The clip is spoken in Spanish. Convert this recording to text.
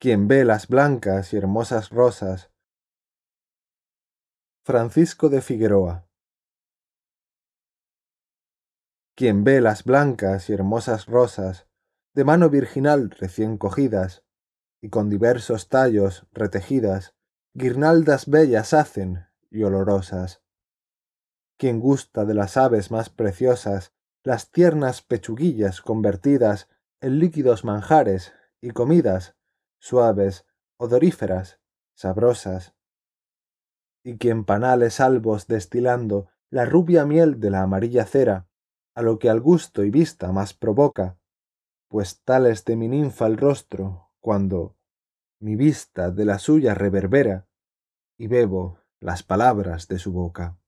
quien ve las blancas y hermosas rosas. Francisco de Figueroa. Quien ve las blancas y hermosas rosas, de mano virginal recién cogidas, y con diversos tallos retejidas, guirnaldas bellas hacen y olorosas. Quien gusta de las aves más preciosas, las tiernas pechuguillas convertidas en líquidos manjares y comidas, suaves, odoríferas, sabrosas, y quien panales albos destilando la rubia miel de la amarilla cera, a lo que al gusto y vista más provoca, pues tal es de mi ninfa el rostro, cuando mi vista de la suya reverbera, y bebo las palabras de su boca.